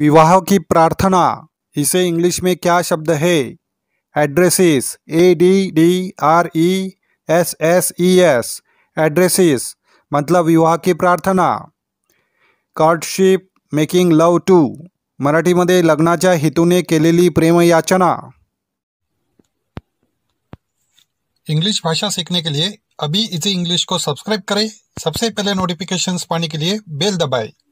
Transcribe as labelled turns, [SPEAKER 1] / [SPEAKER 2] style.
[SPEAKER 1] विवाह की प्रार्थना इसे इंग्लिश में क्या शब्द है addresses A D D R E S S E S addresses मतलब विवाह की प्रार्थना courtship making love to Marathi लग्ना ने के लिए प्रेम याचना
[SPEAKER 2] इंग्लिश भाषा सीखने के लिए अभी इसी इंग्लिश को सब्सक्राइब करें सबसे पहले नोटिफिकेशन पाने के लिए बेल दबाएं